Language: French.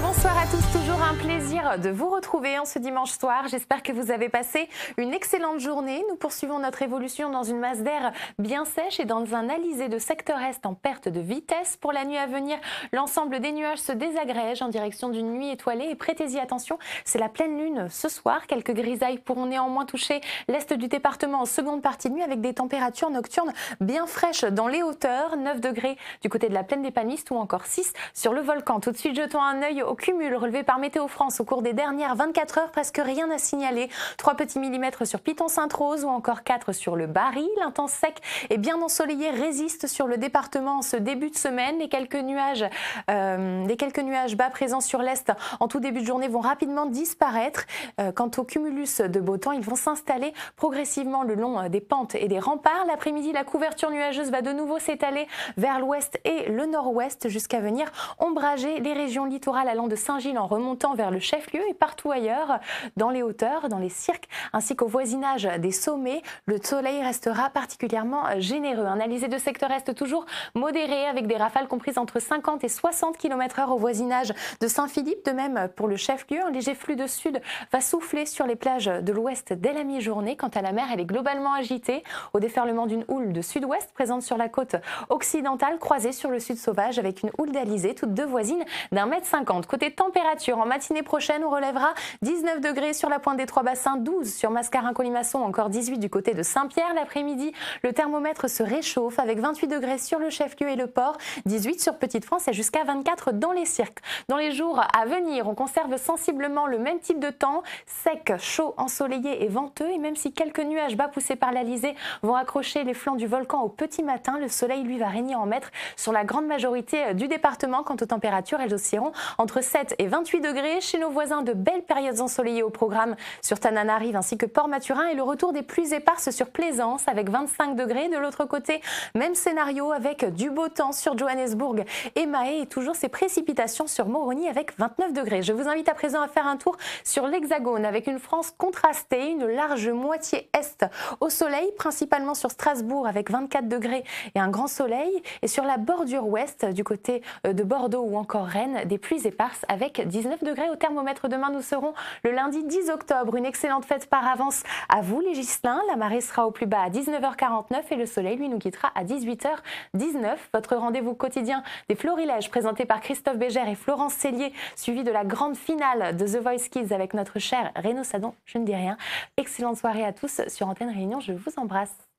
Bonsoir à tous, toujours un plaisir de vous retrouver en ce dimanche soir. J'espère que vous avez passé une excellente journée. Nous poursuivons notre évolution dans une masse d'air bien sèche et dans un alizé de secteur est en perte de vitesse. Pour la nuit à venir, l'ensemble des nuages se désagrège en direction d'une nuit étoilée et prêtez-y attention, c'est la pleine lune ce soir. Quelques grisailles pourront néanmoins toucher l'est du département en seconde partie de nuit avec des températures nocturnes bien fraîches dans les hauteurs, 9 degrés du côté de la plaine des Panistes ou encore 6 sur le volcan. Tout de suite, jetons un œil au cumul relevé par Météo France au cours des dernières 24 heures, presque rien à signaler. 3 petits millimètres sur Piton-Sainte-Rose ou encore 4 sur le Barry. L'intense sec et bien ensoleillé résiste sur le département en ce début de semaine. Les quelques nuages, euh, les quelques nuages bas présents sur l'Est en tout début de journée vont rapidement disparaître. Euh, quant au cumulus de beau temps, ils vont s'installer progressivement le long euh, des pentes et des remparts. L'après-midi, la couverture nuageuse va de nouveau s'étaler vers l'ouest et le nord-ouest jusqu'à venir ombrager les régions littorales de Saint-Gilles en remontant vers le chef-lieu et partout ailleurs, dans les hauteurs, dans les cirques, ainsi qu'au voisinage des sommets, le soleil restera particulièrement généreux. Un alizé de secteur est toujours modéré avec des rafales comprises entre 50 et 60 km/h au voisinage de Saint-Philippe. De même pour le chef-lieu, un léger flux de sud va souffler sur les plages de l'ouest dès la mi-journée. Quant à la mer, elle est globalement agitée au déferlement d'une houle de sud-ouest présente sur la côte occidentale croisée sur le sud sauvage avec une houle d'alizé toutes deux voisines d'un mètre cinquante. Côté température, en matinée prochaine, on relèvera 19 degrés sur la pointe des Trois-Bassins, 12 sur Mascarin-Colimaçon, encore 18 du côté de Saint-Pierre. L'après-midi, le thermomètre se réchauffe avec 28 degrés sur le chef-lieu et le port, 18 sur Petite-France et jusqu'à 24 dans les cirques. Dans les jours à venir, on conserve sensiblement le même type de temps, sec, chaud, ensoleillé et venteux. Et même si quelques nuages bas poussés par l'Alizé vont accrocher les flancs du volcan au petit matin, le soleil, lui, va régner en maître sur la grande majorité du département. Quant aux températures, elles oscilleront entre 7 et 28 degrés. Chez nos voisins, de belles périodes ensoleillées au programme sur Tananarive ainsi que Port-Maturin et le retour des pluies éparses sur Plaisance avec 25 degrés. De l'autre côté, même scénario avec du beau temps sur Johannesburg et Mahé et toujours ces précipitations sur Moroni avec 29 degrés. Je vous invite à présent à faire un tour sur l'Hexagone avec une France contrastée, une large moitié est au soleil, principalement sur Strasbourg avec 24 degrés et un grand soleil et sur la bordure ouest du côté de Bordeaux ou encore Rennes, des pluies éparses avec 19 degrés au thermomètre. Demain, nous serons le lundi 10 octobre. Une excellente fête par avance à vous, les La marée sera au plus bas à 19h49 et le soleil, lui, nous quittera à 18h19. Votre rendez-vous quotidien des Florilèges, présenté par Christophe Bégère et Florence Cellier, suivi de la grande finale de The Voice Kids avec notre cher Renaud Sadon. Je ne dis rien. Excellente soirée à tous sur Antenne Réunion. Je vous embrasse.